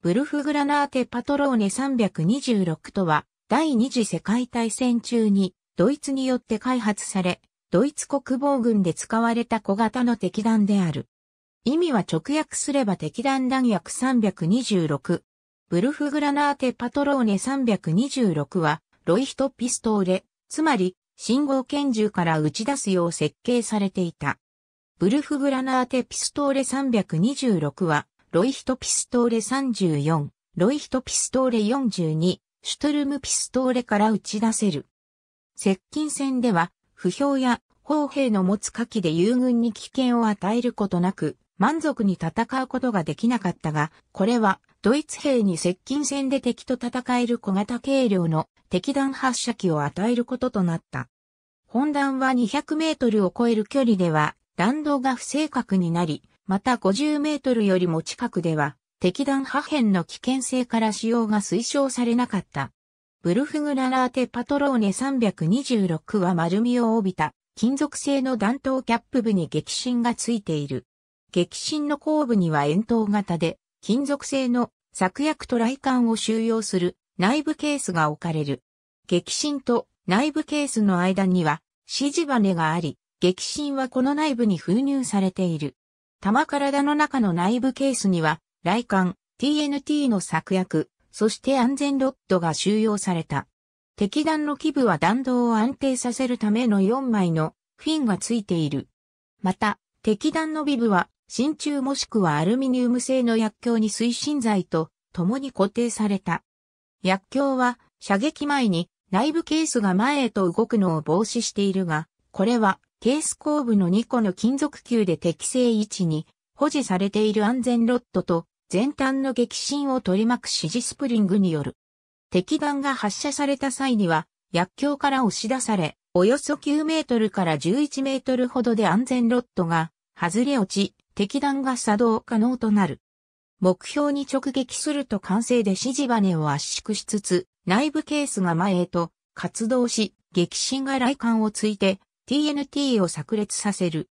ブルフグラナーテ・パトローネ326とは、第二次世界大戦中に、ドイツによって開発され、ドイツ国防軍で使われた小型の敵弾である。意味は直訳すれば敵弾弾薬326。ブルフグラナーテ・パトローネ326は、ロイヒトピストーレ、つまり、信号拳銃から打ち出すよう設計されていた。ブルフグラナーテ・ピストーレ326は、ロイヒトピストーレ34、ロイヒトピストーレ42、シュトルムピストーレから打ち出せる。接近戦では、不評や砲兵の持つ火器で友軍に危険を与えることなく、満足に戦うことができなかったが、これはドイツ兵に接近戦で敵と戦える小型軽量の敵弾発射機を与えることとなった。本弾は200メートルを超える距離では弾道が不正確になり、また50メートルよりも近くでは、敵弾破片の危険性から使用が推奨されなかった。ブルフグララーテパトローネ326は丸みを帯びた金属製の弾頭キャップ部に激震がついている。激震の後部には円筒型で金属製の作薬とイ管を収容する内部ケースが置かれる。激震と内部ケースの間には指示バネがあり、激震はこの内部に封入されている。玉体の中の内部ケースには、雷管、TNT の策略、そして安全ロッドが収容された。敵弾の基部は弾道を安定させるための4枚のフィンがついている。また、敵弾のビブは真鍮もしくはアルミニウム製の薬莢に推進剤と共に固定された。薬莢は射撃前に内部ケースが前へと動くのを防止しているが、これはケース後部の2個の金属球で適正位置に保持されている安全ロッドと前端の激震を取り巻く指示スプリングによる。敵弾が発射された際には薬莢から押し出され、およそ9メートルから11メートルほどで安全ロッドが外れ落ち、敵弾が作動可能となる。目標に直撃すると完成で指示バネを圧縮しつつ、内部ケースが前へと活動し、激震が雷管をついて TNT を炸裂させる。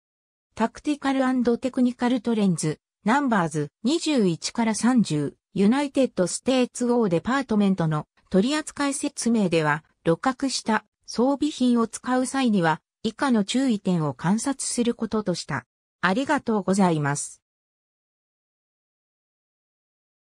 タクティカルテクニカルトレンズ、ナンバーズ21から30、ユナイテッド・ステーツ・ O デパートメントの取扱説明では、露獲した装備品を使う際には、以下の注意点を観察することとした。ありがとうございます。